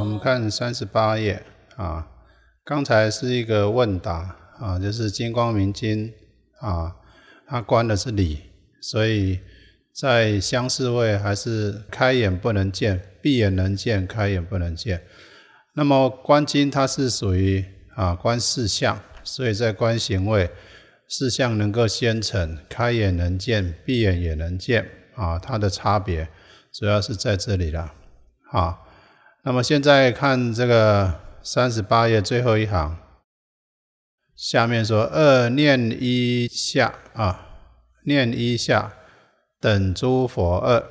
我们看三十八页啊，刚才是一个问答啊，就是《金光明经》啊，他观的是理，所以在相视位还是开眼不能见，闭眼能见，开眼不能见。那么观经它是属于啊观四相，所以在观行位四相能够先成，开眼能见，闭眼也能见啊，它的差别主要是在这里了啊。那么现在看这个三十八页最后一行，下面说二念一下啊，念一下等诸佛二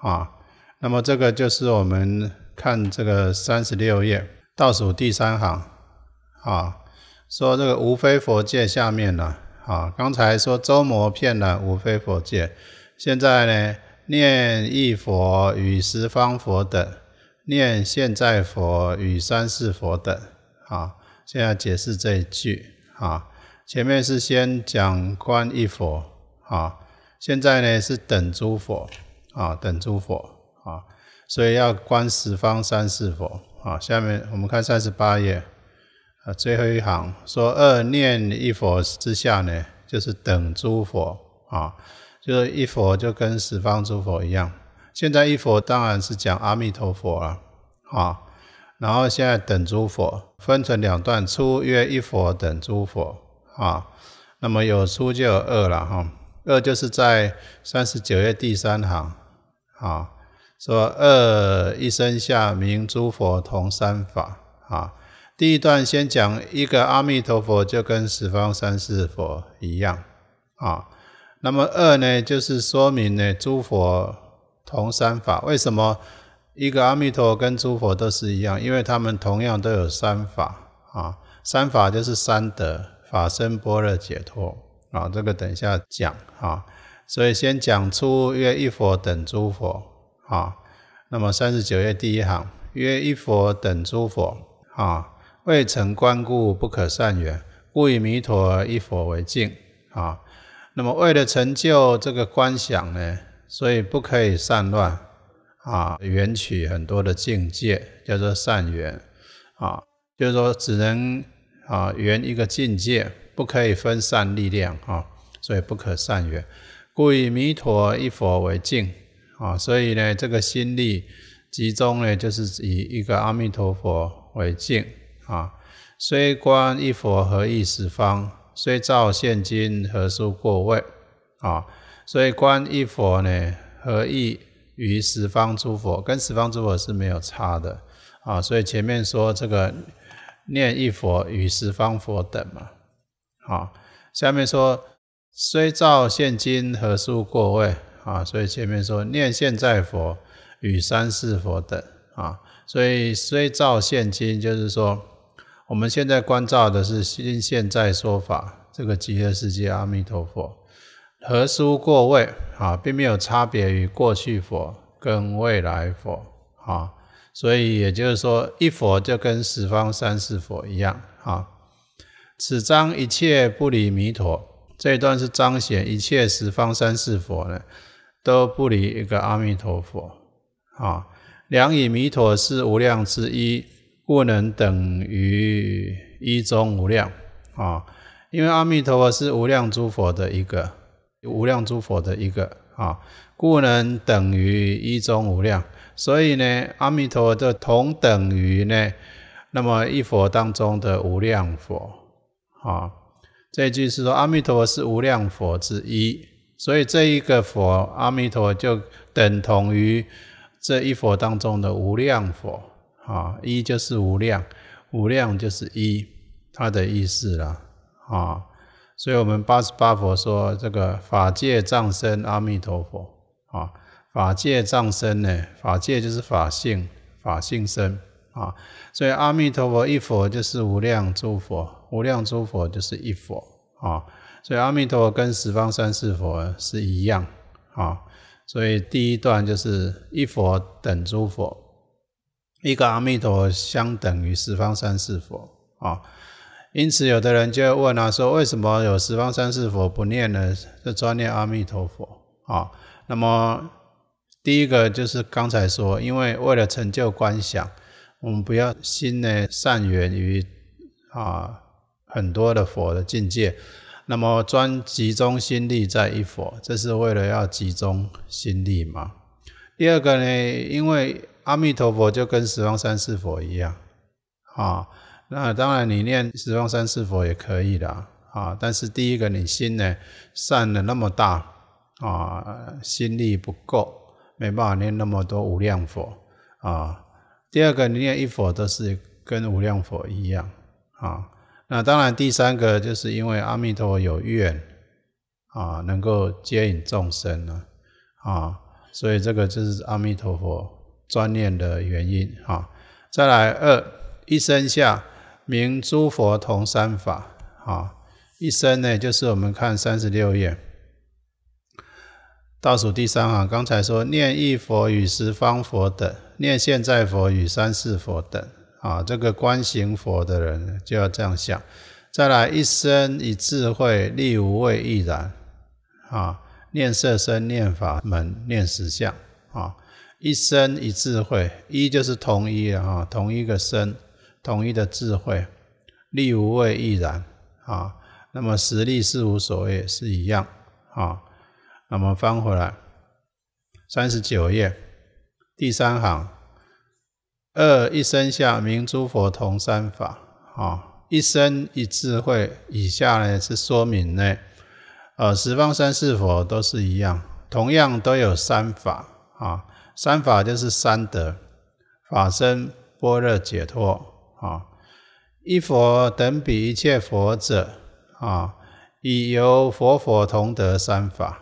啊。那么这个就是我们看这个三十六页倒数第三行啊，说这个无非佛界下面呢啊，刚才说周摩骗了无非佛界，现在呢念一佛与十方佛等。念现在佛与三世佛等，啊，现在解释这一句，啊，前面是先讲观一佛，啊，现在呢是等诸佛，啊，等诸佛，啊，所以要观十方三世佛，啊，下面我们看三十八页，啊，最后一行说二念一佛之下呢，就是等诸佛，啊，就是一佛就跟十方诸佛一样。现在一佛当然是讲阿弥陀佛了，啊，然后现在等诸佛分成两段，初约一佛等诸佛，啊，那么有初就有二了，哈。二就是在三十九页第三行，啊，说二一生下明诸佛同三法，啊，第一段先讲一个阿弥陀佛就跟十方三世佛一样，啊。那么二呢，就是说明呢诸佛。同三法，为什么一个阿弥陀跟诸佛都是一样？因为他们同样都有三法啊，三法就是三德法身波若解脱啊，这个等下讲啊。所以先讲出约一佛等诸佛啊。那么三十九页第一行，约一佛等诸佛啊，未曾观故不可善缘，故以弥陀一佛为镜啊。那么为了成就这个观想呢？所以不可以散乱啊，缘取很多的境界叫做善缘啊，就是说只能啊缘一个境界，不可以分散力量啊，所以不可善缘。故以弥陀一佛为镜啊，所以呢这个心力集中呢就是以一个阿弥陀佛为镜啊。虽观一佛何意十方，虽照现今何殊过位啊。所以观一佛呢，何异于十方诸佛？跟十方诸佛是没有差的啊。所以前面说这个念一佛与十方佛等嘛。好，下面说虽照现今何殊过位啊？所以前面说念现在佛与三世佛等啊。所以虽照现今，就是说我们现在观照的是新现在说法，这个极乐世界阿弥陀佛。和殊过位，啊，并没有差别于过去佛跟未来佛，啊，所以也就是说，一佛就跟十方三世佛一样，啊，此章一切不离弥陀，这一段是彰显一切十方三世佛呢，都不离一个阿弥陀佛，啊，两以弥陀是无量之一，故能等于一中无量，啊，因为阿弥陀佛是无量诸佛的一个。无量诸佛的一个啊，故能等于一中无量，所以呢，阿弥陀的同等于呢，那么一佛当中的无量佛啊，这句是说阿弥陀是无量佛之一，所以这一个佛阿弥陀就等同于这一佛当中的无量佛啊，一就是无量，无量就是一，它的意思了啊。所以，我们八十八佛说这个法界藏身阿弥陀佛啊，法界藏身呢，法界就是法性，法性身啊。所以，阿弥陀佛一佛就是无量诸佛，无量诸佛就是一佛啊。所以，阿弥陀跟十方三世佛是一样啊。所以，第一段就是一佛等诸佛，一个阿弥陀相等于十方三世佛啊。因此，有的人就会问啊，说为什么有十方三世佛不念呢？是专念阿弥陀佛啊。那么，第一个就是刚才说，因为为了成就观想，我们不要心呢善缘于啊很多的佛的境界，那么专集中心力在一佛，这是为了要集中心力嘛。第二个呢，因为阿弥陀佛就跟十方三世佛一样啊。那当然，你念十方三世佛也可以的啊。但是第一个，你心呢，善的那么大啊，心力不够，没办法念那么多无量佛啊。第二个，你念一佛都是跟无量佛一样啊。那当然，第三个就是因为阿弥陀佛有愿啊，能够接引众生呢啊，所以这个就是阿弥陀佛专念的原因啊。再来二一生下。明诸佛同三法，啊，一生呢，就是我们看三十六页倒数第三行，刚才说念一佛与十方佛等，念现在佛与三世佛等，啊，这个观行佛的人就要这样想。再来，一生以智慧力无畏亦然，啊，念色身，念法门，念实相，啊，一生以智慧，一就是同一啊，同一个生。统一的智慧，力无畏亦然啊。那么实力是无所谓，是一样啊。那么翻回来，三十九页第三行，二一生下，明诸佛同三法啊。一生一智慧，以下呢是说明呢。呃，十方三世佛都是一样，同样都有三法啊。三法就是三德：法身、般若、解脱。啊！一佛等比一切佛者，啊，以由佛佛同得三法。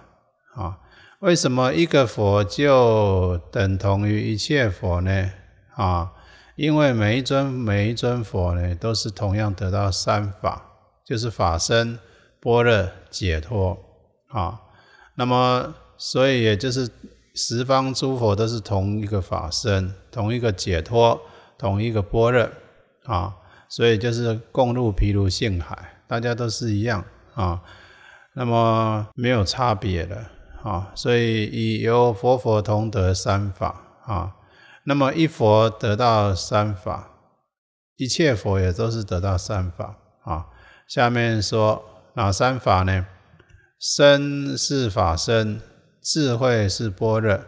啊，为什么一个佛就等同于一切佛呢？啊，因为每一尊每一尊佛呢，都是同样得到三法，就是法身、般若、解脱。啊，那么所以也就是十方诸佛都是同一个法身、同一个解脱、同一个般若。啊，所以就是共入毗卢性海，大家都是一样啊，那么没有差别的啊，所以以由佛佛同得三法啊，那么一佛得到三法，一切佛也都是得到三法啊。下面说哪三法呢？身是法身，智慧是般若，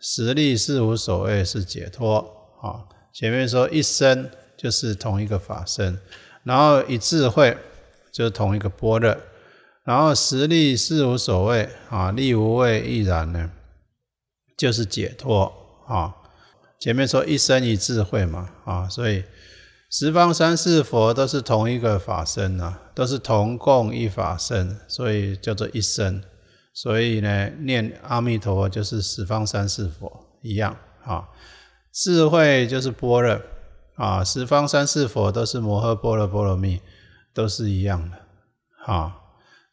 实力是无所谓，是解脱啊。前面说一生。就是同一个法身，然后以智慧就是同一个般若，然后实力是无所谓啊，力无畏亦然呢，就是解脱啊。前面说一生一智慧嘛啊，所以十方三世佛都是同一个法身啊，都是同共一法身，所以叫做一生。所以呢，念阿弥陀就是十方三世佛一样啊，智慧就是般若。啊，十方三世佛都是摩诃波罗波罗蜜，都是一样的。啊，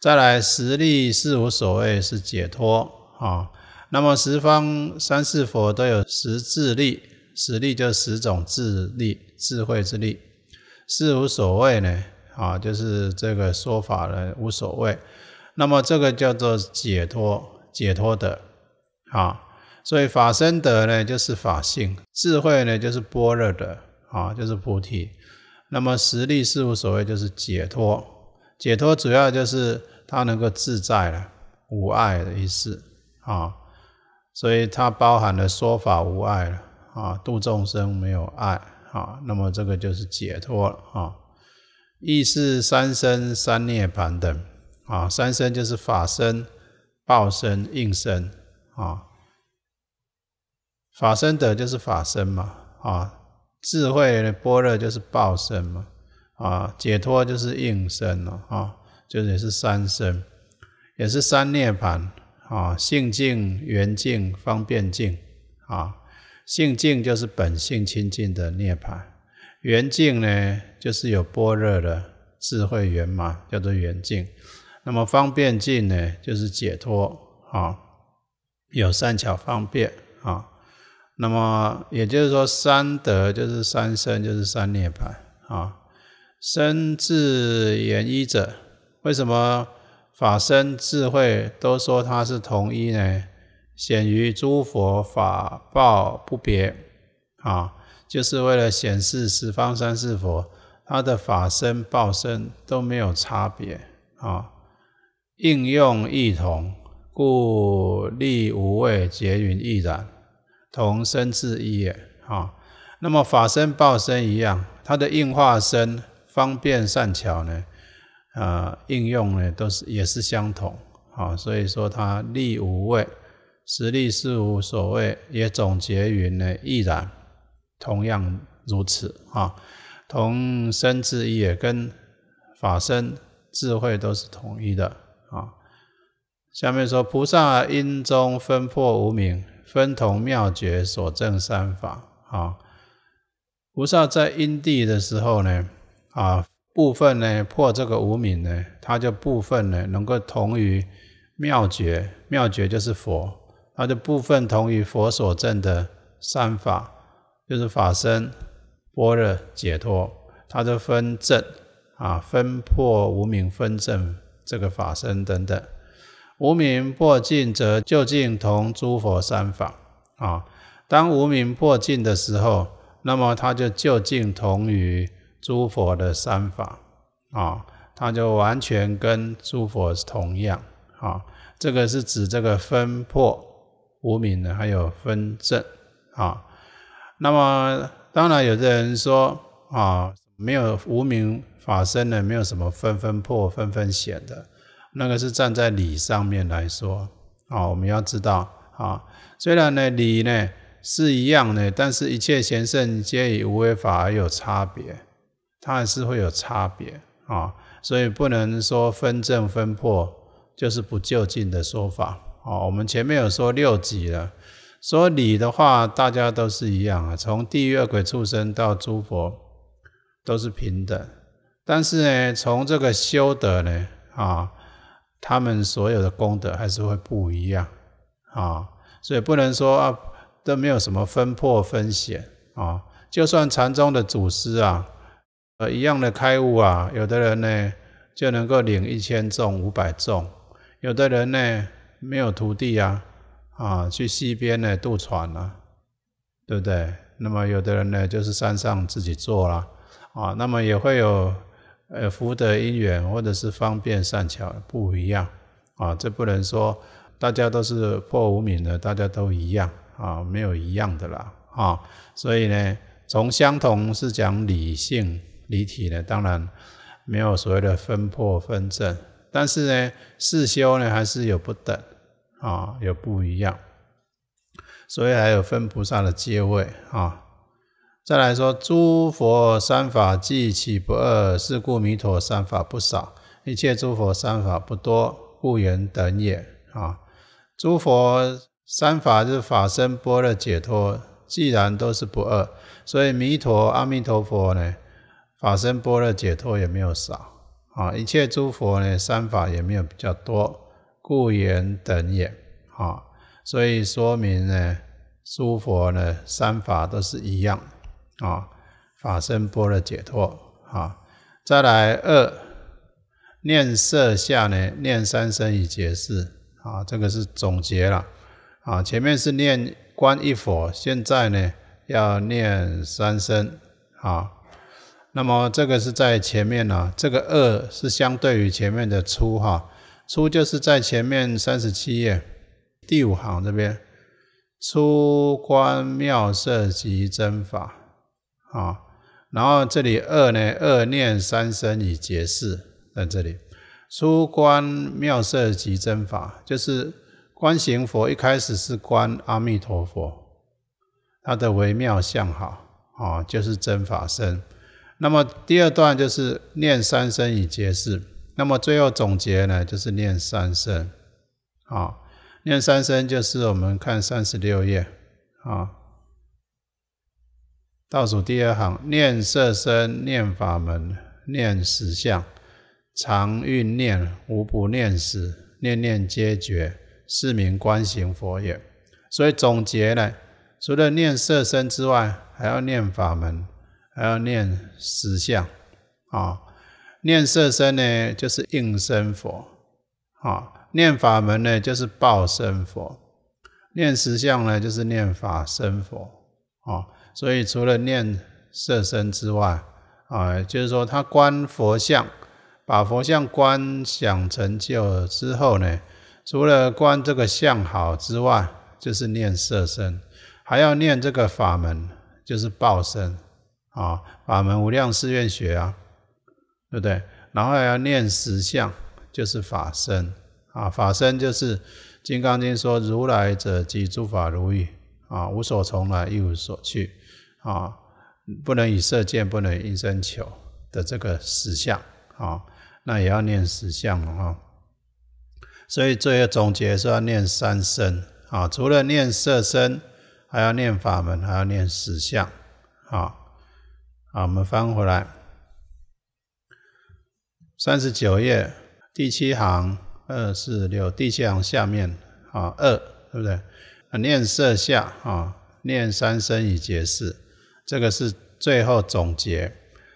再来实力是无所谓，是解脱。啊，那么十方三世佛都有十智力，十力就十种智力，智慧之力。是无所谓呢？啊，就是这个说法呢，无所谓。那么这个叫做解脱，解脱的。啊，所以法身德呢，就是法性；智慧呢，就是般若的。啊，就是菩提。那么实力是无所谓，就是解脱。解脱主要就是他能够自在了，无碍的意思啊。所以它包含了说法无碍了啊，度众生没有爱啊。那么这个就是解脱了啊。意是三生三涅盘等啊。三生就是法身、报身、应身啊。法身的就是法身嘛啊。智慧的般若就是报身嘛，啊，解脱就是应身了，啊，就是也是三身，也是三涅槃啊，性净、圆净、方便净啊，性净就是本性清净的涅槃，圆净呢就是有般若的智慧圆满，叫做圆净，那么方便净呢就是解脱啊，有善巧方便啊。那么也就是说，三德就是三身，就是三涅槃啊。身智言一者，为什么法身智慧都说它是同一呢？显于诸佛法报不别啊，就是为了显示十方三世佛他的法身报身都没有差别啊。应用异同，故力无畏结云亦然。同生智一也，啊。那么法身报身一样，它的应化身方便善巧呢，啊，应用呢都是也是相同，啊。所以说它力无畏，实力是无所谓，也总结云呢亦然，同样如此，啊。同生智一也跟法身智慧都是统一的，啊，下面说菩萨因中分破无明。分同妙觉所证三法啊，菩萨在因地的时候呢，啊，部分呢破这个无明呢，他就部分呢能够同于妙觉，妙觉就是佛，他就部分同于佛所证的三法，就是法身、般若、解脱，他就分正啊，分破无明，分正这个法身等等。无明破尽，则究竟同诸佛三法啊。当无明破尽的时候，那么他就究竟同于诸佛的三法啊，他就完全跟诸佛同样啊。这个是指这个分破无明的，还有分正啊。那么当然，有的人说啊，没有无明法生的，没有什么分分破、分分显的。那个是站在理上面来说，啊，我们要知道，啊，虽然呢，理呢是一样的，但是一切贤圣皆以无为法而有差别，它还是会有差别，啊，所以不能说分正分破，就是不就近的说法，啊，我们前面有说六级了，说理的话，大家都是一样啊，从地狱恶鬼畜生到诸佛，都是平等，但是呢，从这个修德呢，啊。他们所有的功德还是会不一样啊，所以不能说啊都没有什么分破分显啊。就算禅宗的祖师啊，呃一样的开悟啊，有的人呢就能够领一千众五百众，有的人呢没有徒弟啊啊去西边呢渡船啊，对不对？那么有的人呢就是山上自己做了啊，那么也会有。呃，福德因缘或者是方便善巧不一样啊，这不能说大家都是破无明的，大家都一样啊，没有一样的啦啊，所以呢，从相同是讲理性理体呢，当然没有所谓的分破分正，但是呢，四修呢还是有不等啊，有不一样，所以还有分菩萨的阶位啊。再来说，诸佛三法既起不二，是故弥陀三法不少；一切诸佛三法不多，故言等也。啊，诸佛三法就是法身波若、解脱，既然都是不二，所以弥陀阿弥陀佛呢，法身波若、解脱也没有少啊；一切诸佛呢，三法也没有比较多，故言等也。啊，所以说明呢，诸佛呢三法都是一样。啊，法身波的解脱啊，再来二念色下呢，念三身以结识啊，这个是总结了啊，前面是念观一佛，现在呢要念三生啊，那么这个是在前面呢，这个二是相对于前面的出哈，出就是在前面三十七页第五行这边出观妙色及真法。啊，然后这里二呢，二念三生以结事，在这里，出观妙色即真法，就是观行佛一开始是观阿弥陀佛，他的微妙相好啊，就是真法身。那么第二段就是念三生以结事，那么最后总结呢，就是念三生啊，念三生就是我们看三十六页，啊。倒数第二行，念色身，念法门，念实相，常运念，无不念死，念念皆觉，是名观行佛也。所以总结呢，除了念色身之外，还要念法门，还要念实相。啊，念色身呢，就是应身佛；啊，念法门呢，就是报身佛；念实相呢，就是念法身佛。啊。所以除了念色身之外，啊，就是说他观佛像，把佛像观想成就之后呢，除了观这个相好之外，就是念色身，还要念这个法门，就是报身，啊，法门无量誓愿学啊，对不对？然后要念实相，就是法身，啊，法身就是《金刚经》说如来者即诸法如意啊，无所从来，亦无所去。啊，不能以色见，不能以身求的这个实相啊，那也要念实相嘛哈。所以最后总结是要念三身啊，除了念色身，还要念法门，还要念实相啊。好，我们翻回来，三十九页第七行二四六，第七行下面啊二，对不对？念色下啊，念三身以结示。这个是最后总结，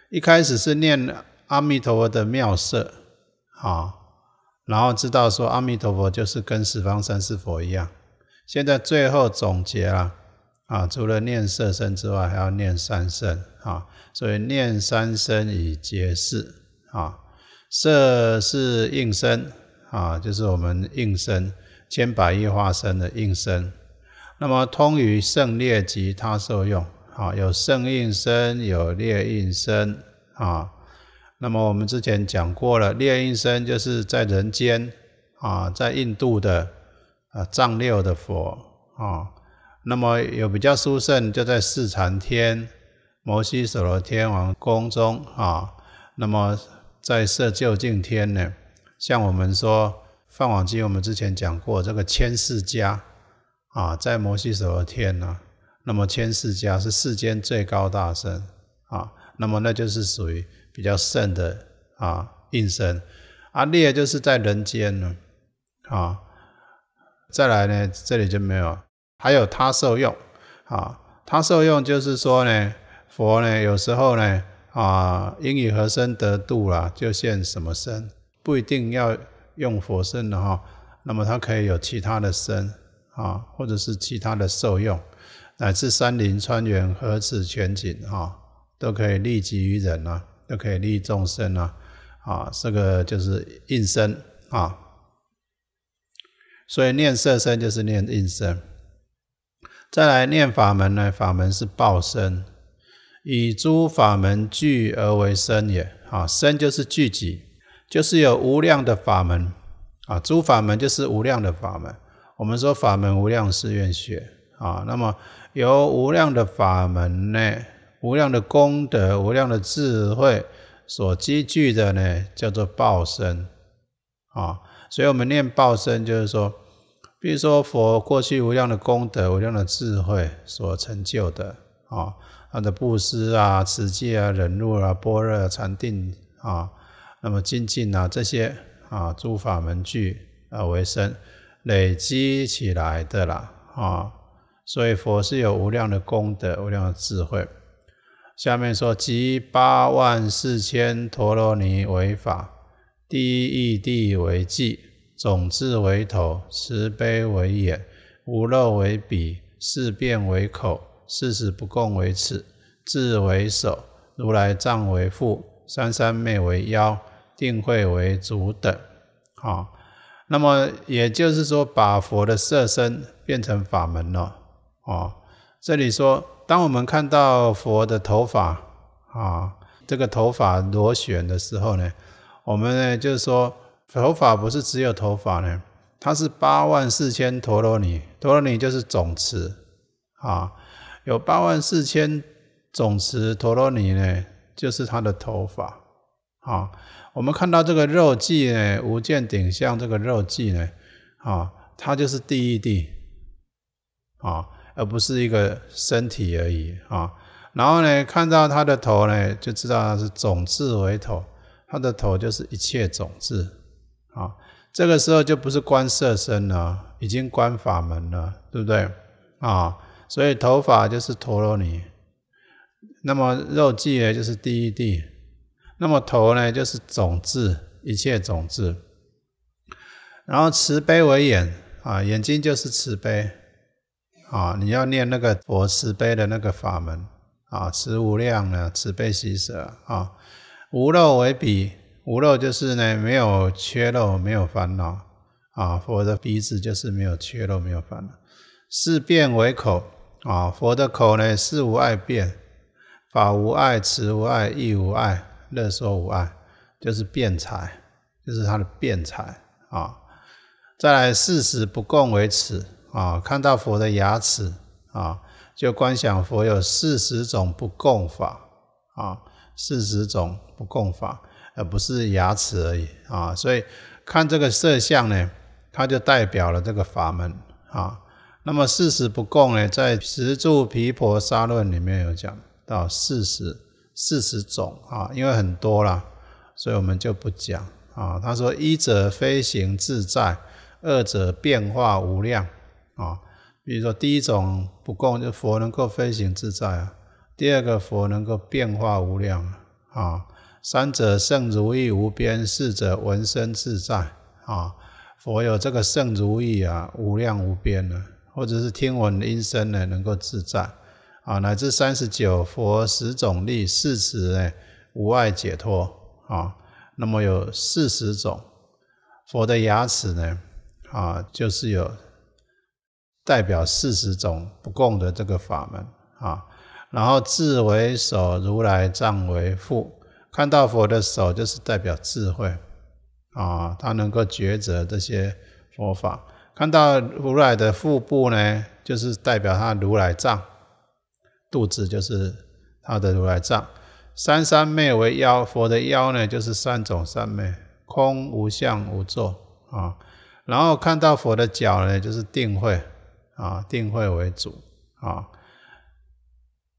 一开始是念阿弥陀佛的妙色啊，然后知道说阿弥陀佛就是跟十方三世佛一样。现在最后总结了啊，除了念色身之外，还要念三身啊，所以念三身以结是，啊，色是应身啊，就是我们应身千百亿化身的应身，那么通于胜劣及他受用。啊，有胜应身，有劣应身啊。那么我们之前讲过了，劣应身就是在人间啊，在印度的啊藏六的佛啊。那么有比较殊胜，就在四禅天、摩西首罗天王宫中啊。那么在色究竟天呢，像我们说《放网经》，我们之前讲过，这个千世家啊，在摩西首罗天呢。那么千世家是世间最高大身啊，那么那就是属于比较圣的啊应身，啊列就是在人间呢啊，再来呢这里就没有，还有他受用啊，他受用就是说呢佛呢有时候呢啊因与何身得度了就现什么身，不一定要用佛身的哈，那么它可以有其他的身啊，或者是其他的受用。乃至山林川原河池全景哦，都可以利己于人呐，都可以利众生呐，啊，这个就是应身啊。所以念色身就是念应身，再来念法门呢？法门是报身，以诸法门聚而为身也。啊，身就是聚集，就是有无量的法门啊。诸法门就是无量的法门。我们说法门无量誓愿学。啊，那么由无量的法门呢，无量的功德、无量的智慧所积聚的呢，叫做报身。啊，所以我们念报身，就是说，比如说佛过去无量的功德、无量的智慧所成就的啊，他的布施啊、持戒啊、忍辱啊、般若、禅定啊，那么精进啊这些啊，诸法门具啊为身，累积起来的啦啊。所以佛是有无量的功德、无量的智慧。下面说，集八万四千陀罗尼为法，第一义谛为记，种子为头，慈悲为眼，无漏为鼻，四变为口，四时不共为齿，智为首，如来藏为腹，三三昧为腰，定慧为主等。好，那么也就是说，把佛的色身变成法门了。哦，这里说，当我们看到佛的头发啊，这个头发螺旋的时候呢，我们呢就是说，头发不是只有头发呢，它是八万四千陀罗尼，陀罗尼就是种子啊，有八万四千种子陀罗尼呢，就是他的头发啊。我们看到这个肉髻呢，无间顶像这个肉髻呢，啊，它就是第一地，啊。而不是一个身体而已啊，然后呢，看到他的头呢，就知道他是种子为头，他的头就是一切种子啊。这个时候就不是观色身了，已经观法门了，对不对啊？所以头发就是陀罗尼，那么肉髻呢就是第一地，那么头呢就是种子，一切种子。然后慈悲为眼啊，眼睛就是慈悲。啊，你要念那个佛慈悲的那个法门啊，慈无量呢，慈悲喜舍啊，无漏为比，无漏就是呢没有缺漏，没有烦恼啊，佛的鼻子就是没有缺漏，没有烦恼。四变为口啊，佛的口呢，是无碍变，法无碍，慈无碍，义无碍，乐说无碍，就是辩才，就是他的辩才啊。再来，四食不共为此。啊，看到佛的牙齿啊，就观想佛有四十种不共法啊，四十种不共法，而不是牙齿而已啊。所以看这个色相呢，它就代表了这个法门啊。那么四十不共呢，在十住毗婆沙论里面有讲到四十四十种啊，因为很多啦，所以我们就不讲啊。他说一者飞行自在，二者变化无量。啊，比如说第一种不共，就佛能够飞行自在啊；第二个佛能够变化无量啊；三者圣如意无边，四者闻声自在啊。佛有这个圣如意啊，无量无边呢，或者是听闻音声呢，能够自在啊。乃至三十九佛十种力，四十呢无碍解脱啊。那么有四十种佛的牙齿呢啊，就是有。代表四十种不共的这个法门啊，然后智为首，如来藏为腹。看到佛的手就是代表智慧啊，他能够抉择这些佛法。看到如来的腹部呢，就是代表他如来藏，肚子就是他的如来藏。三三昧为妖，佛的妖呢就是三种三昧：空、无相、无作啊。然后看到佛的脚呢，就是定慧。啊，定慧为主啊。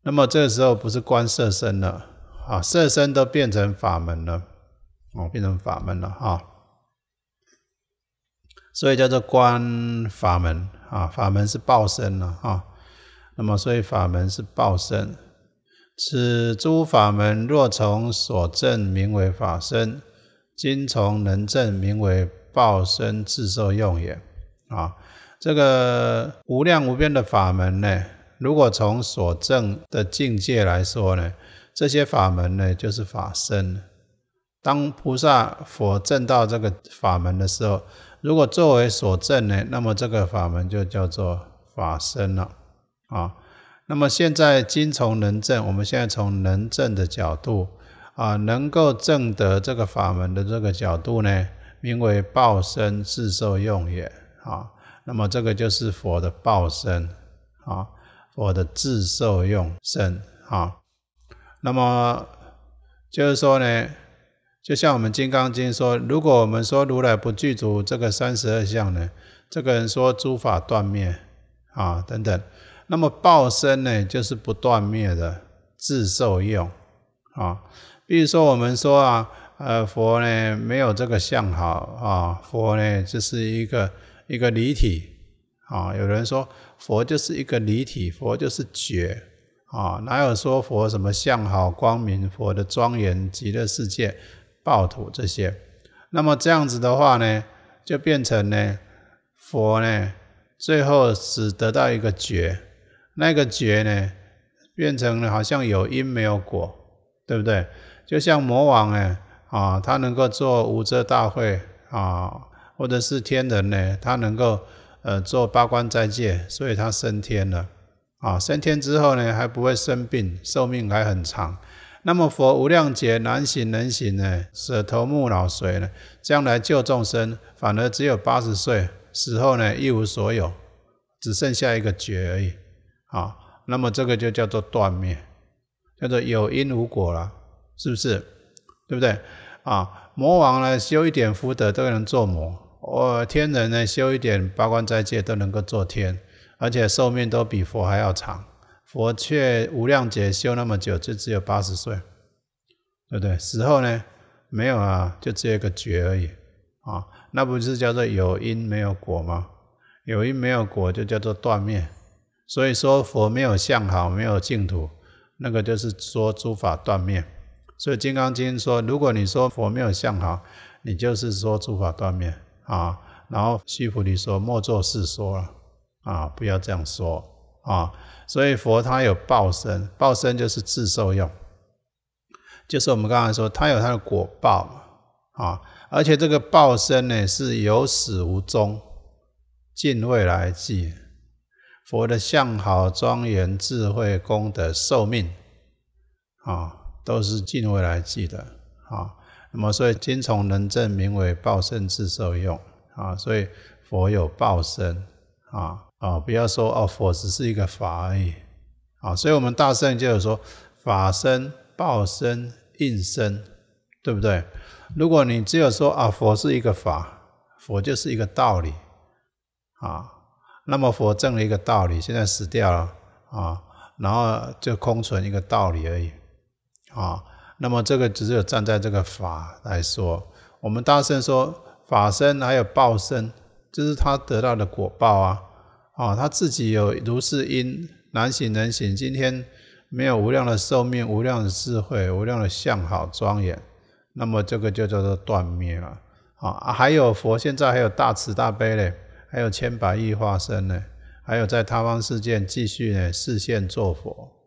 那么这个时候不是观色身了啊，色身都变成法门了哦，变成法门了哈。所以叫做观法门啊，法门是报身了啊。那么所以法门是报身，此诸法门若从所证名为法身，今从能证名为报身，自受用也啊。这个无量无边的法门呢，如果从所证的境界来说呢，这些法门呢就是法身。当菩萨佛证到这个法门的时候，如果作为所证呢，那么这个法门就叫做法身了啊。那么现在今从能证，我们现在从能证的角度啊，能够证得这个法门的这个角度呢，名为报身自受用也啊。那么这个就是佛的报身，啊，佛的自受用身，啊，那么就是说呢，就像我们《金刚经》说，如果我们说如来不具足这个三十二相呢，这个人说诸法断灭，啊等等，那么报身呢就是不断灭的自受用，啊，比如说我们说啊，呃，佛呢没有这个相好，啊，佛呢就是一个。一个离体啊，有人说佛就是一个离体，佛就是觉啊，哪有说佛什么相好、光明、佛的庄严、极乐世界、暴土这些？那么这样子的话呢，就变成呢，佛呢，最后只得到一个觉，那个觉呢，变成了好像有因没有果，对不对？就像魔王哎啊，他能够做五遮大会啊。或者是天人呢？他能够呃做八关斋戒，所以他升天了啊。升天之后呢，还不会生病，寿命还很长。那么佛无量劫难行能行呢，舍头目脑髓呢，将来救众生，反而只有八十岁，死后呢一无所有，只剩下一个觉而已啊。那么这个就叫做断灭，叫做有因无果了，是不是？对不对？啊，魔王呢，修一点福德都能做魔。我天人呢修一点八关斋戒都能够做天，而且寿命都比佛还要长。佛却无量劫修那么久，就只有八十岁，对不对？死后呢没有啊，就只有一个觉而已啊。那不是叫做有因没有果吗？有因没有果就叫做断灭。所以说佛没有相好，没有净土，那个就是说诸法断灭。所以《金刚经》说，如果你说佛没有相好，你就是说诸法断灭。啊，然后须菩提说：“莫作是说了，啊，不要这样说，啊，所以佛他有报身，报身就是自受用，就是我们刚才说他有他的果报啊，而且这个报身呢是有始无终，尽未来际。佛的相好庄严、智慧功德、寿命，啊，都是尽未来际的，啊。”那么，所以经从能证，名为报身自受用啊。所以佛有报身啊啊，不要说哦，佛只是一个法而已啊。所以我们大圣就是说法身、报身、应身，对不对？如果你只有说啊，佛是一个法，佛就是一个道理啊。那么佛证了一个道理，现在死掉了啊，然后就空存一个道理而已啊。那么这个只有站在这个法来说，我们大圣说法身还有报身，就是他得到的果报啊，啊他自己有如是因，难醒能醒，今天没有无量的寿命、无量的智慧、无量的相好庄严，那么这个就叫做断灭了啊！还有佛现在还有大慈大悲嘞，还有千百亿化身呢，还有在他方世界继续呢视现做佛。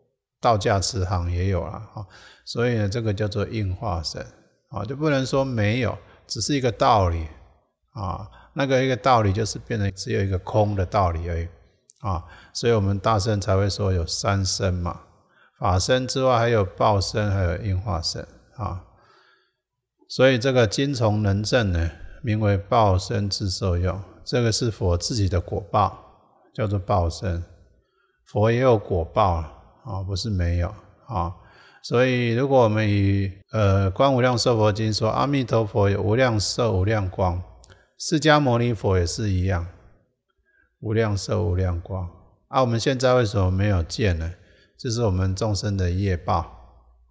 道家慈行也有了啊，所以呢，这个叫做应化身啊，就不能说没有，只是一个道理啊。那个一个道理就是变成只有一个空的道理而已啊。所以，我们大圣才会说有三身嘛，法身之外还有报身，还有应化身啊。所以，这个经从能证呢，名为报身自受用，这个是佛自己的果报，叫做报身。佛也有果报。啊，不是没有啊，所以如果我们以呃《观无量寿佛经》说阿弥陀佛有无量寿、无量光，释迦牟尼佛也是一样，无量寿、无量光。啊，我们现在为什么没有见呢？这是我们众生的业报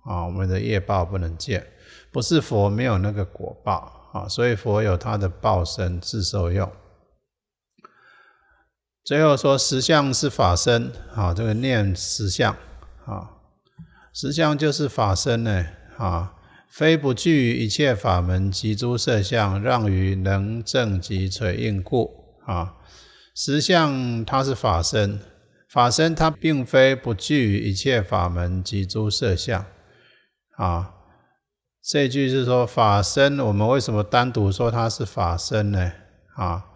啊，我们的业报不能见，不是佛没有那个果报啊，所以佛有他的报身自受用。最后说，实相是法身，啊，这个念实相，啊，实相就是法身呢，啊，非不具一切法门及诸色相，让于能正及垂应故，啊，实相它是法身，法身它并非不具一切法门及诸色相，啊，这句是说法身，我们为什么单独说它是法身呢，啊？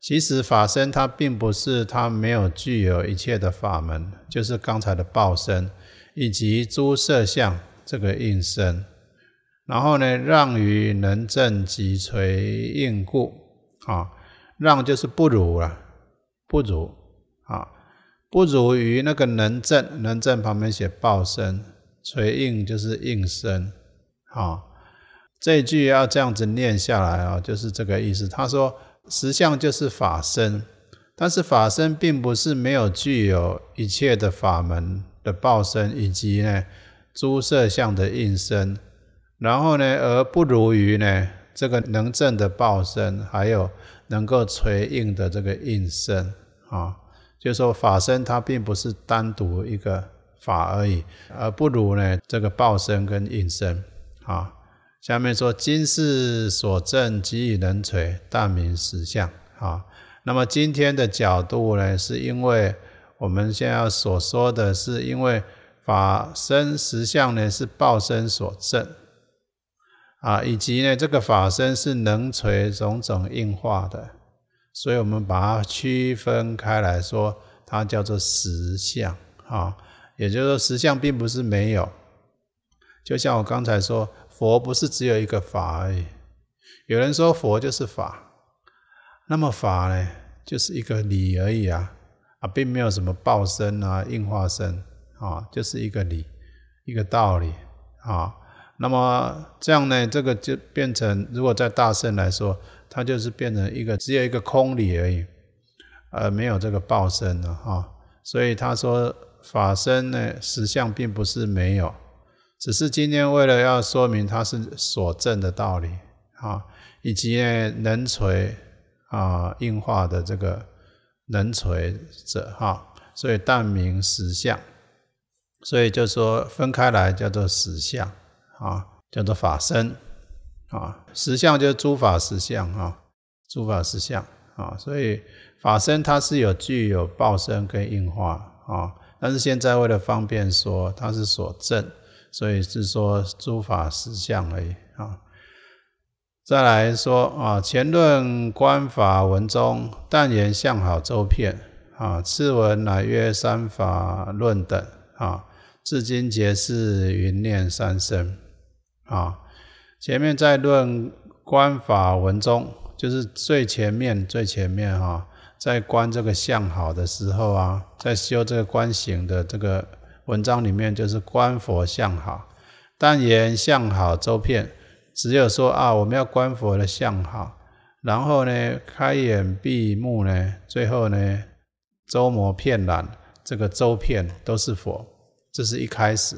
其实法身它并不是，它没有具有一切的法门，就是刚才的报身，以及诸色相这个应身。然后呢，让于能正即垂应故，啊，让就是不如了，不如啊，不如于那个能正，能正旁边写报身，垂应就是应身，啊，这句要这样子念下来啊，就是这个意思。他说。实相就是法身，但是法身并不是没有具有一切的法门的报身，以及呢诸色相的应身，然后呢而不如于呢这个能证的报身，还有能够垂应的这个应身啊，就说法身它并不是单独一个法而已，而不如呢这个报身跟应身啊。下面说，今世所证即以能垂大明实相啊。那么今天的角度呢，是因为我们现在所说的是，因为法身实相呢是报身所证啊，以及呢这个法身是能垂种种应化的，所以我们把它区分开来说，它叫做实相啊。也就是说，实相并不是没有，就像我刚才说。佛不是只有一个法而已，有人说佛就是法，那么法呢，就是一个理而已啊，啊，并没有什么报身啊、应化身啊，就是一个理，一个道理啊。那么这样呢，这个就变成，如果在大圣来说，它就是变成一个只有一个空理而已，呃，没有这个报身了哈。所以他说法身呢，实相并不是没有。只是今天为了要说明它是所证的道理啊，以及呢能垂啊硬化的这个能垂者哈，所以但明实相，所以就说分开来叫做实相啊，叫做法身啊，实相就是诸法实相啊，诸法实相啊，所以法身它是有具有报身跟硬化啊，但是现在为了方便说它是所证。所以是说诸法实相而已啊。再来说啊，前论观法文中但言相好周遍啊，次文乃曰三法论等啊，至今皆是云念三生啊。前面在论观法文中，就是最前面最前面啊，在观这个相好的时候啊，在修这个观行的这个。文章里面就是观佛像好，但言像好周片，只有说啊，我们要观佛的像好，然后呢，开眼闭目呢，最后呢，周磨片染，这个周片都是佛，这是一开始。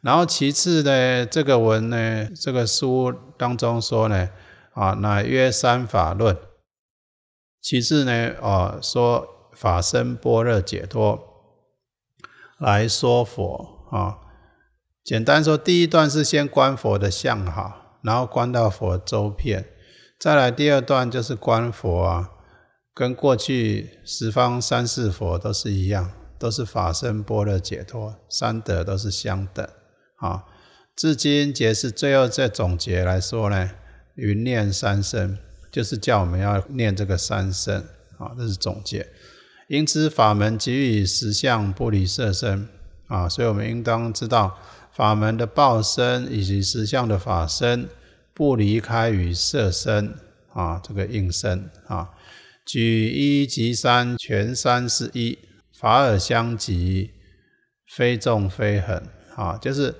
然后其次呢，这个文呢，这个书当中说呢，啊，乃约三法论。其次呢，啊，说法身般若解脱。来说佛啊，简单说，第一段是先观佛的相好，然后观到佛周遍，再来第二段就是观佛啊，跟过去十方三世佛都是一样，都是法身波若解脱三德都是相等啊。至今结是最后再总结来说呢，云念三生，就是叫我们要念这个三生啊，这是总结。因知法门给予实相不离色身啊，所以我们应当知道法门的报身以及实相的法身不离开于色身啊，这个应身啊，举一即三，全三是一，法尔相及，非重非狠啊，就是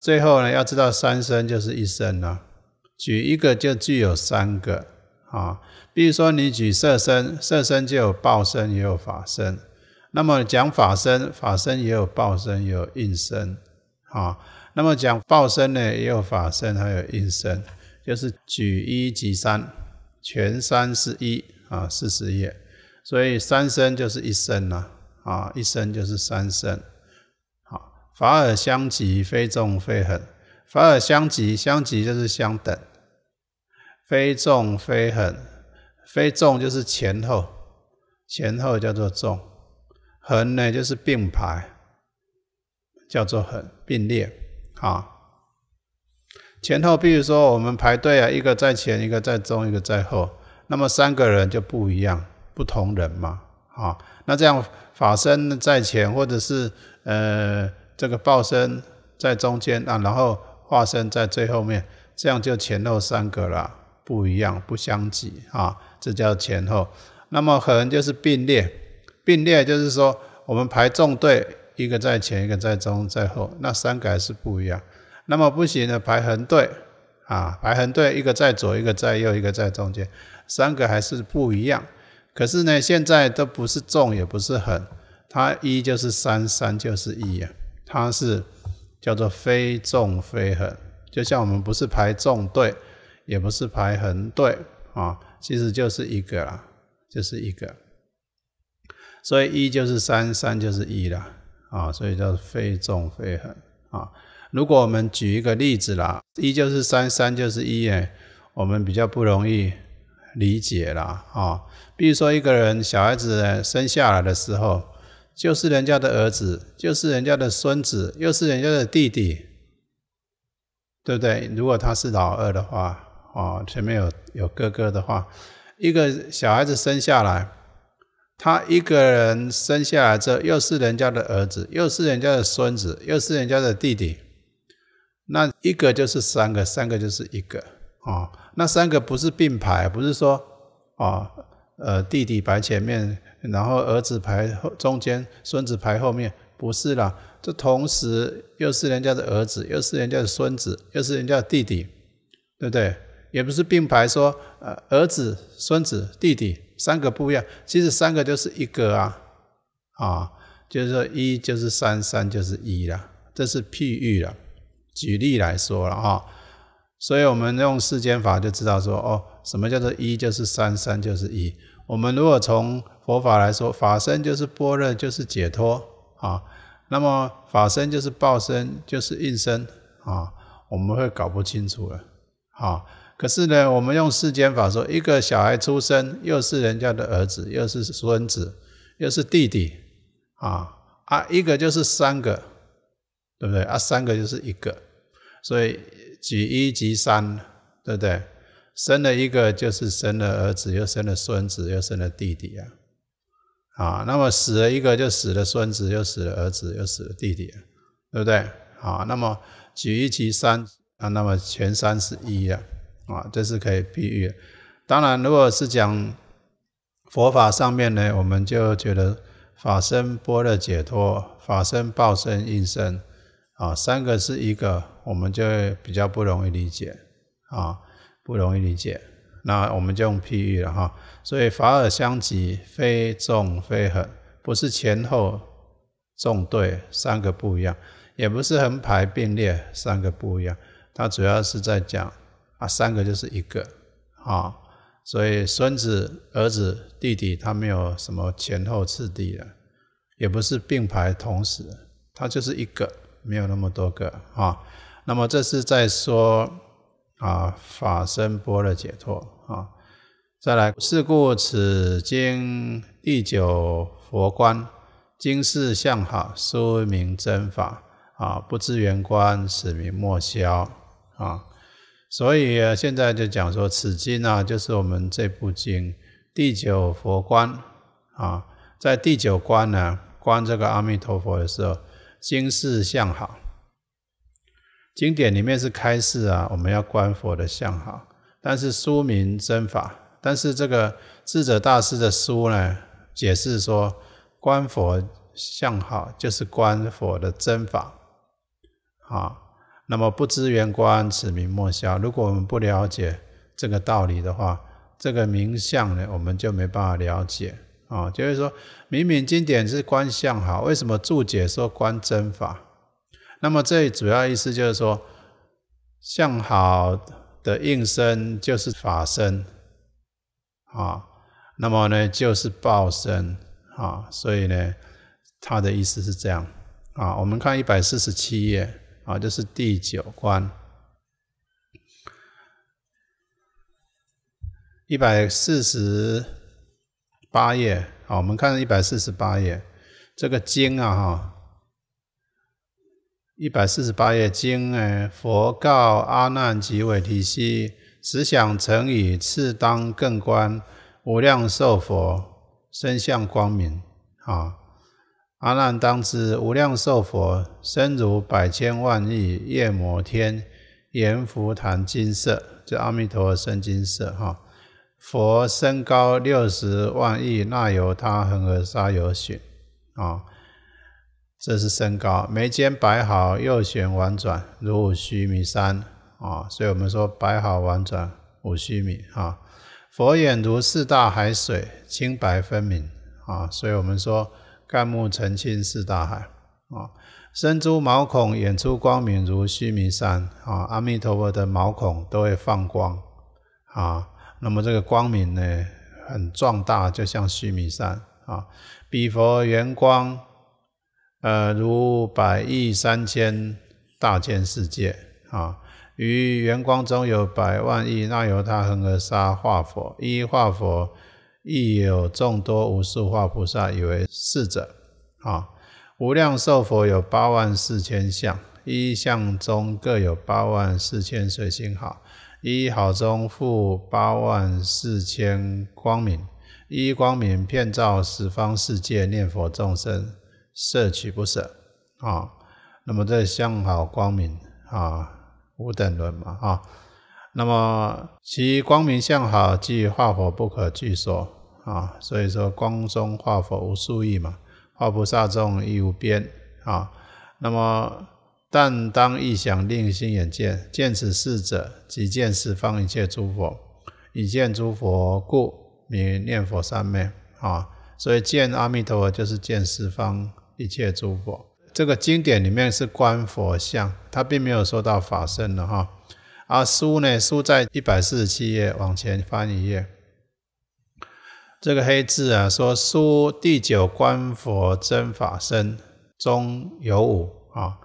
最后呢，要知道三身就是一生呢，举一个就具有三个啊。比如说，你举色身，色身就有报身，也有法身。那么讲法身，法身也有报身，也有应身。啊，那么讲报身呢，也有法身，还有应身。就是举一即三，全三是一啊，四十页。所以三身就是一身呐，啊，一身就是三身。好，法尔相及，非重非狠。法尔相及，相及就是相等，非重非狠，非重就是前后，前后叫做重，横呢就是并排，叫做横并列。啊，前后，比如说我们排队啊，一个在前，一个在中，一个在后，那么三个人就不一样，不同人嘛。啊，那这样法身在前，或者是呃这个报身在中间，啊，然后化身在最后面，这样就前后三个了，不一样，不相及啊。这叫前后，那么横就是并列，并列就是说我们排纵队，一个在前，一个在中，在后，那三个是不一样。那么不行的排横队啊，排横队一个在左，一个在右，一个在中间，三个还是不一样。可是呢，现在都不是纵也不是横，它一就是三，三就是一呀，它是叫做非纵非横，就像我们不是排纵队，也不是排横队啊。其实就是一个啦，就是一个，所以一就是三，三就是一啦，啊，所以叫非重非狠啊。如果我们举一个例子啦，一就是三，三就是一，哎，我们比较不容易理解啦，啊，比如说一个人小孩子生下来的时候，就是人家的儿子，就是人家的孙子，又是人家的弟弟，对不对？如果他是老二的话。啊，前面有有哥哥的话，一个小孩子生下来，他一个人生下来之后，又是人家的儿子，又是人家的孙子，又是人家的弟弟，那一个就是三个，三个就是一个。啊，那三个不是并排，不是说啊，呃，弟弟排前面，然后儿子排后中间，孙子排后面，不是啦。这同时又是人家的儿子，又是人家的孙子，又是人家的弟弟，对不对？也不是并排说，呃，儿子、孙子、弟弟三个不一样，其实三个就是一个啊，啊，就是说一就是三，三就是一了，这是譬喻了，举例来说了啊。所以我们用世间法就知道说，哦，什么叫做一就是三，三就是一。我们如果从佛法来说，法身就是般若，就是解脱啊。那么法身就是报身，就是应身啊，我们会搞不清楚了啊。可是呢，我们用世间法说，一个小孩出生，又是人家的儿子，又是孙子，又是弟弟，啊啊，一个就是三个，对不对？啊，三个就是一个，所以举一即三，对不对？生了一个就是生了儿子，又生了孙子，又生了弟弟啊，啊，那么死了一个就死了孙子，又死了儿子，又死了弟弟，对不对？啊，那么举一即三啊，那么全三是一啊。啊，这是可以比喻。当然，如果是讲佛法上面呢，我们就觉得法身、般若、解脱、法身、报身、应身，啊，三个是一个，我们就会比较不容易理解，啊，不容易理解。那我们就用譬喻了哈。所以法尔相及，非重非狠，不是前后重对三个不一样，也不是横排并列三个不一样。它主要是在讲。啊，三个就是一个，啊，所以孙子、儿子、弟弟，他没有什么前后次第的，也不是并排同时，他就是一个，没有那么多个啊。那么这是在说啊，法身波的解脱啊。再来，是故此经第九佛观，经世相好，说明真法啊，不知缘观，使名莫消啊。所以现在就讲说，此经啊，就是我们这部经第九佛观啊，在第九观呢观这个阿弥陀佛的时候，经世相好，经典里面是开示啊，我们要观佛的相好，但是书名真法，但是这个智者大师的书呢，解释说观佛相好就是观佛的真法，啊。那么不知缘观此名莫笑。如果我们不了解这个道理的话，这个名相呢，我们就没办法了解啊。就是说，明明经典是观相好，为什么注解说观真法？那么最主要意思就是说，相好的应身就是法身啊。那么呢，就是报身啊。所以呢，他的意思是这样啊。我们看一百四十七页。啊，这是第九关，一百四十八页。好，我们看一百四十八页，这个经啊，哈，一百四十八页经呢，佛告阿难及韦提：系，时想成以次当更观无量寿佛身相光明啊。阿难当知，无量寿佛身如百千万亿夜摩天阎浮檀金色，这阿弥陀身金色哈。佛身高六十万亿那由他恒河沙由旬啊，这是身高。眉间白毫右旋婉转如五须弥山啊，所以我们说白毫婉转五须弥啊。佛眼如四大海水清白分明啊，所以我们说。干木澄清似大海，啊，伸出毛孔，演出光明如须弥山，啊，阿弥陀佛的毛孔都会放光，啊，那么这个光明呢，很壮大，就像须弥山，啊，比佛圆光，呃，如百亿三千大千世界，啊，于圆光中有百万亿那由他恒河沙化佛，一化佛。亦有众多无数化菩萨以为是者，啊！无量寿佛有八万四千相，一相中各有八万四千随心好，一好中富八万四千光明，一光明遍照十方世界念佛众生，摄取不舍，啊！那么这相好光明啊，无等伦嘛，啊！那么其光明相好，即化佛不可具说啊。所以说光中化佛无数亿嘛，化菩萨众亦无边啊。那么但当意想令心眼见，见此事者即见十方一切诸佛。以见诸佛故，名念佛三昧啊。所以见阿弥陀佛就是见十方一切诸佛。这个经典里面是观佛像，它并没有说到法身的哈。啊，书呢？书在一百四十七页，往前翻一页。这个黑字啊，说书第九观佛真法身中有五啊。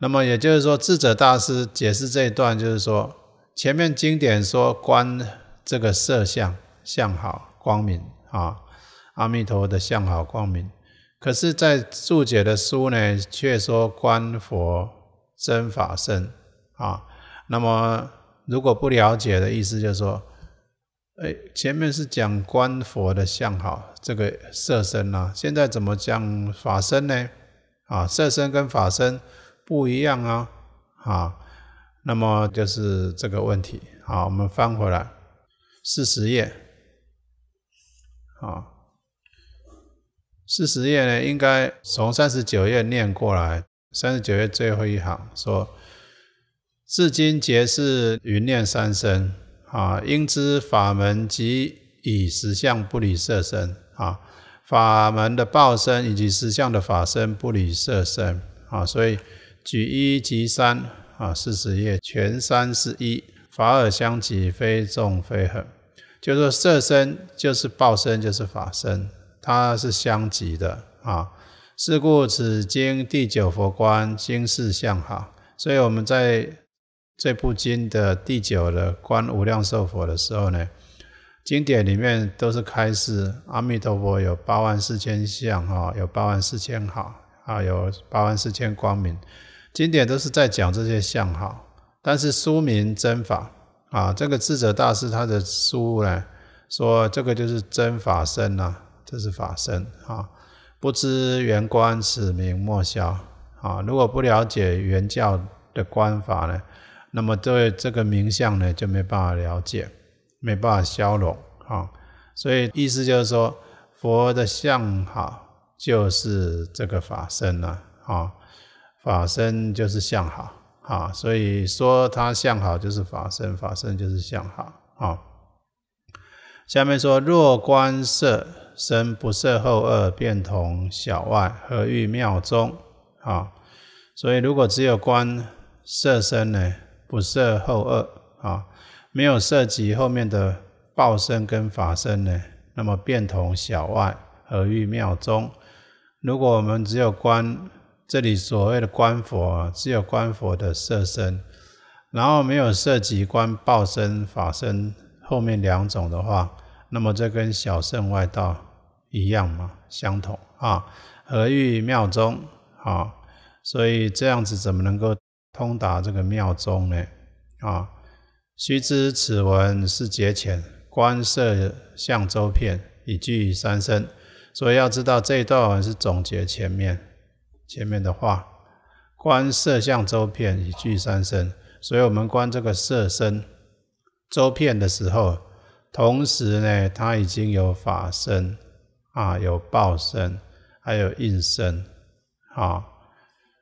那么也就是说，智者大师解释这一段，就是说前面经典说观这个色相相好光明啊，阿弥陀的相好光明，可是，在注解的书呢，却说观佛真法身啊。那么，如果不了解的意思，就是说，哎，前面是讲观佛的相好，这个色身啊，现在怎么讲法身呢？啊，色身跟法身不一样啊，啊，那么就是这个问题。好，我们翻回来四十页，啊，四十页呢，应该从三十九页念过来，三十九页最后一行说。至今皆是云念三身啊，应知法门即以实相不离色身啊，法门的报身以及实相的法身不离色身啊，所以举一即三啊，四十页全三是一法尔相即非众非合，就是色身就是报身就是法身，它是相即的啊，是故此经第九佛观经是相哈，所以我们在。这部经的第九的观无量寿佛的时候呢，经典里面都是开示阿弥陀佛有八万四千相啊，有八万四千好啊，有八万四千光明。经典都是在讲这些相好，但是书名真法啊，这个智者大师他的书呢，说这个就是真法身呐，这是法身啊。不知原观此名莫笑啊，如果不了解原教的观法呢？那么对这个名相呢，就没办法了解，没办法消融啊。所以意思就是说，佛的相好就是这个法身呢啊，法身就是相好啊。所以说它相好就是法身，法身就是相好啊。下面说若观色身不色后二，便同小外，何欲妙中啊？所以如果只有观色身呢？不涉后二啊，没有涉及后面的报身跟法身呢。那么变同小外，和欲妙中？如果我们只有观这里所谓的观佛，只有观佛的色身，然后没有涉及观报身、法身后面两种的话，那么这跟小圣外道一样吗？相同啊？和欲妙中啊？所以这样子怎么能够？通达这个妙中呢，啊，须知此文是节浅，观色相周遍，以具三身。所以要知道这一段文是总结前面前面的话。观色相周遍，以具三身。所以我们观这个色身周遍的时候，同时呢，它已经有法身啊，有报身，还有应身啊。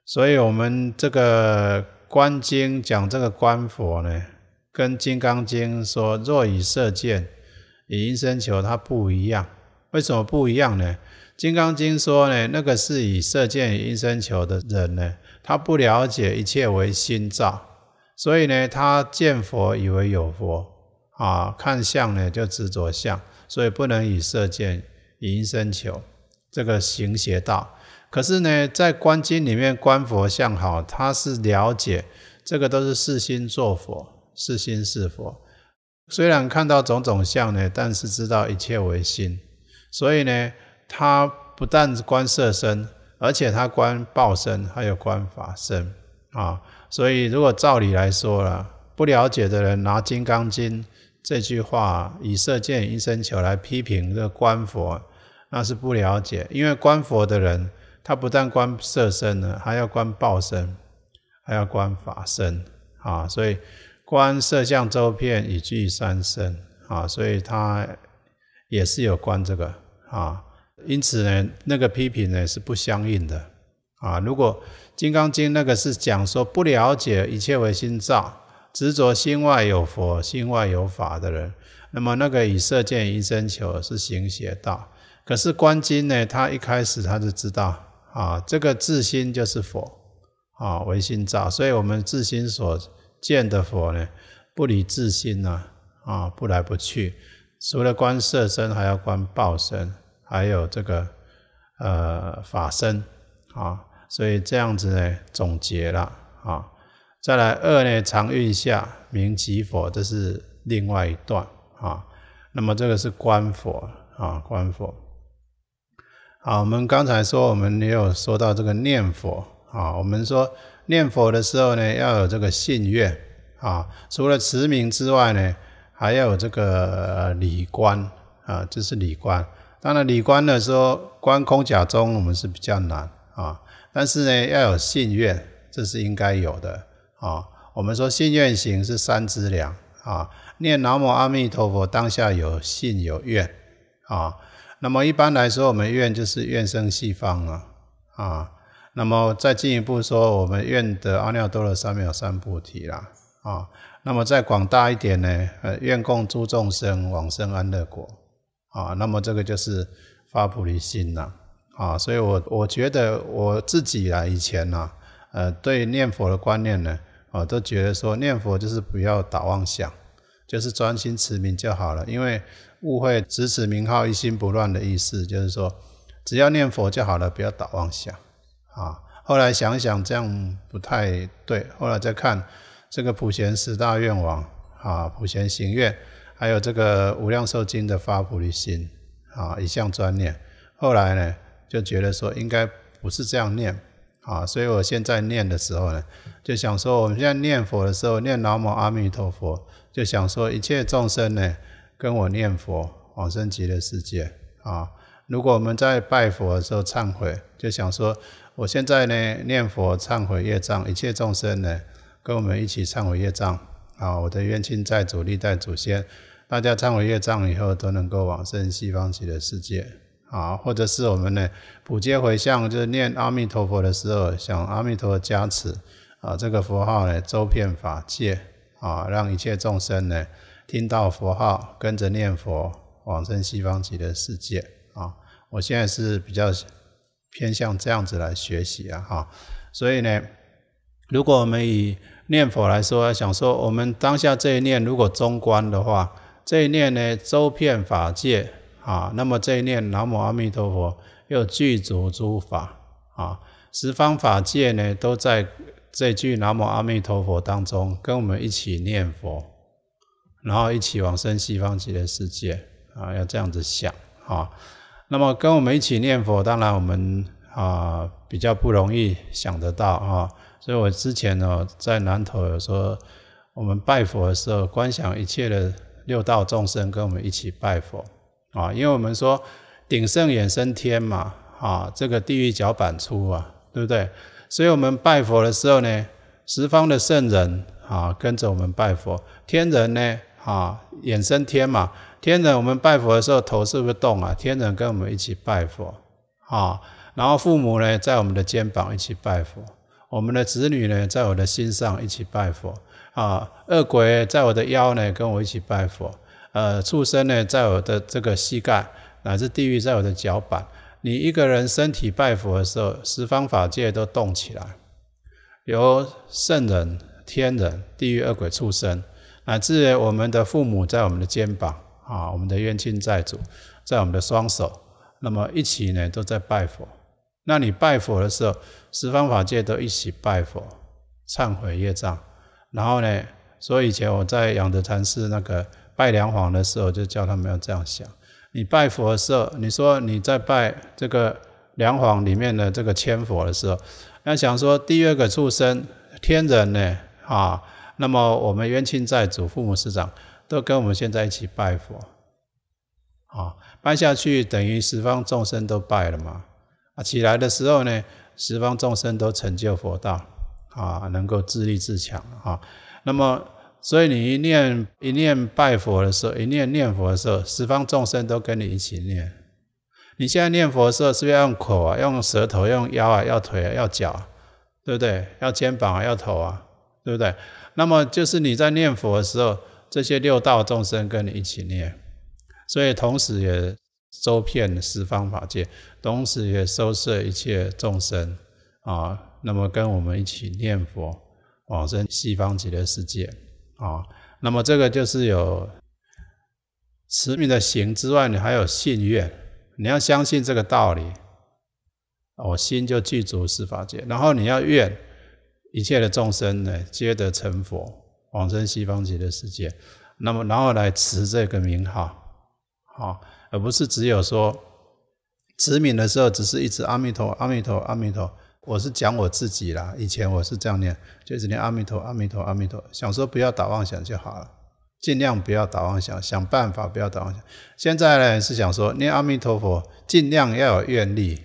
所以，我们这个观经讲这个观佛呢，跟《金刚经》说若以色见，以音声求，它不一样。为什么不一样呢？《金刚经》说呢，那个是以色见、以音声求的人呢，他不了解一切为心造，所以呢，他见佛以为有佛啊，看相呢就执着相，所以不能以色见、以音声求这个行邪道。可是呢，在观经里面观佛像好，他是了解这个都是四心作佛，四心是佛。虽然看到种种相呢，但是知道一切为心。所以呢，他不但观色身，而且他观报身，还有观法身啊。所以如果照理来说了，不了解的人拿《金刚经》这句话“以色见，以身求”来批评这观佛，那是不了解，因为观佛的人。他不但观色身呢，还要观报身，还要观法身啊，所以观色相周遍以具三身啊，所以他也是有关这个啊。因此呢，那个批评呢是不相应的啊。如果《金刚经》那个是讲说不了解一切为心造，执着心外有佛、心外有法的人，那么那个以色见、于身求是行邪道。可是《观经》呢，他一开始他就知道。啊，这个自心就是佛啊，唯心造，所以我们自心所见的佛呢，不离自心呐，啊，不来不去，除了观色身，还要观报身，还有这个呃法身啊，所以这样子呢，总结了啊，再来二呢，常运下明其佛，这是另外一段啊，那么这个是观佛啊，观佛。好，我们刚才说，我们也有说到这个念佛啊。我们说念佛的时候呢，要有这个信愿啊。除了持名之外呢，还要有这个理观啊，这是理观。当然，理观呢说观空假中，我们是比较难啊。但是呢，要有信愿，这是应该有的啊。我们说信愿行是三资粮啊。念南无阿弥陀佛，当下有信有愿啊。那么一般来说，我们愿就是愿生西方啊，啊，那么再进一步说，我们愿得阿耨多罗三藐三菩提啦，啊，那么再广大一点呢，呃，愿共诸众生往生安乐国啊，那么这个就是发菩提心呐，啊，所以我我觉得我自己啊，以前呢，呃，对念佛的观念呢，啊，都觉得说念佛就是不要打妄想，就是专心持名就好了，因为。误会只此名号一心不乱的意思，就是说只要念佛就好了，不要倒妄想啊。后来想想这样不太对，后来再看这个普贤十大愿王啊，普贤行愿，还有这个无量寿经的发菩提心啊，一向专念。后来呢，就觉得说应该不是这样念啊，所以我现在念的时候呢，就想说我们现在念佛的时候念南无阿弥陀佛，就想说一切众生呢。跟我念佛往生极乐世界啊！如果我们在拜佛的时候忏悔，就想说：我现在呢念佛忏悔业障，一切众生呢跟我们一起忏悔业障啊！我的冤亲债主、历代祖先，大家忏悔业障以后都能够往生西方极乐世界啊！或者是我们呢普皆回向，就是念阿弥陀佛的时候，想阿弥陀加持啊！这个佛号呢周遍法界啊，让一切众生呢。听到佛号，跟着念佛，往生西方极乐世界啊！我现在是比较偏向这样子来学习啊，哈！所以呢，如果我们以念佛来说，想说我们当下这一念，如果中观的话，这一念呢，周遍法界啊，那么这一念“南无阿弥陀佛”又具足诸法啊，十方法界呢，都在这句“南无阿弥陀佛”当中，跟我们一起念佛。然后一起往生西方极乐世界啊，要这样子想啊。那么跟我们一起念佛，当然我们啊比较不容易想得到啊。所以我之前呢在南头有说，我们拜佛的时候，观想一切的六道众生跟我们一起拜佛啊，因为我们说鼎盛衍生天嘛啊，这个地狱脚板粗啊，对不对？所以我们拜佛的时候呢，十方的圣人啊跟着我们拜佛，天人呢。啊，衍生天嘛，天人我们拜佛的时候头是不是动啊？天人跟我们一起拜佛啊，然后父母呢在我们的肩膀一起拜佛，我们的子女呢在我的心上一起拜佛啊，恶鬼在我的腰呢跟我一起拜佛，呃，畜生呢在我的这个膝盖，乃至地狱在我的脚板。你一个人身体拜佛的时候，十方法界都动起来，由圣人、天人、地狱、恶鬼、畜生。乃至我们的父母在我们的肩膀，啊，我们的冤亲债主在我们的双手，那么一起呢都在拜佛。那你拜佛的时候，十方法界都一起拜佛，忏悔业障。然后呢，所以以前我在养德禅寺那个拜梁皇的时候，就叫他们要这样想：你拜佛的时候，你说你在拜这个梁皇里面的这个千佛的时候，那想说第二个畜生天人呢，啊。那么我们元亲债主父母师长都跟我们现在一起拜佛，啊，拜下去等于十方众生都拜了嘛啊！起来的时候呢，十方众生都成就佛道啊，能够自立自强啊。那么，所以你一念一念拜佛的时候，一念念佛的时候，十方众生都跟你一起念。你现在念佛的时候，是不是要用口啊，用舌头，用腰啊，要腿，啊，要脚，对不对？要肩膀啊，要头啊。对不对？那么就是你在念佛的时候，这些六道众生跟你一起念，所以同时也收遍十方法界，同时也收摄一切众生啊。那么跟我们一起念佛，往生西方极乐世界啊。那么这个就是有，持名的行之外，你还有信愿。你要相信这个道理，我心就具足十法界。然后你要愿。一切的众生呢，皆得成佛，往生西方极乐世界。那么，然后来持这个名号，好，而不是只有说持名的时候，只是一直阿弥陀、阿弥陀、阿弥陀。我是讲我自己啦，以前我是这样念，就是念阿弥陀、阿弥陀、阿弥陀，想说不要打妄想就好了，尽量不要打妄想，想办法不要打妄想。现在呢，是想说念阿弥陀佛，尽量要有愿力。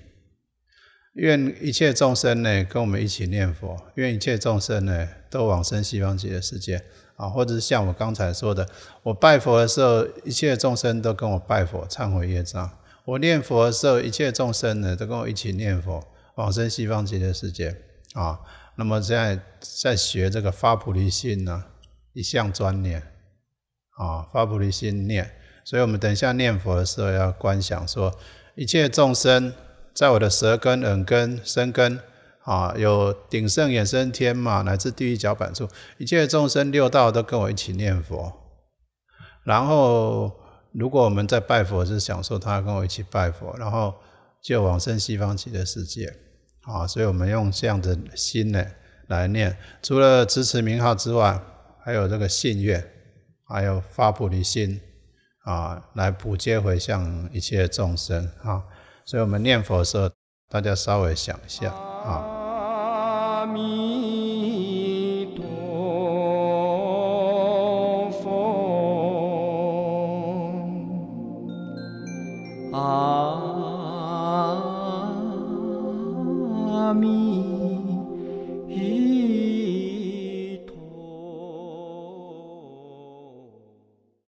愿一切众生呢，跟我们一起念佛。愿一切众生呢，都往生西方极乐世界啊！或者是像我刚才说的，我拜佛的时候，一切众生都跟我拜佛、忏悔业障；我念佛的时候，一切众生呢，都跟我一起念佛，往生西方极乐世界啊！那么现在在学这个发菩提心呢，一向专念啊，发菩提心念。所以我们等一下念佛的时候，要观想说一切众生。在我的舌根、耳根、身根啊，有鼎盛衍生天嘛，乃至地狱脚板处，一切众生六道都跟我一起念佛。然后，如果我们在拜佛，是享受他跟我一起拜佛，然后就往生西方极乐世界啊。所以，我们用这样的心呢来念，除了支持名号之外，还有这个信愿，还有发菩提心啊，来普接回向一切众生啊。所以我们念佛的时候，大家稍微想一下啊。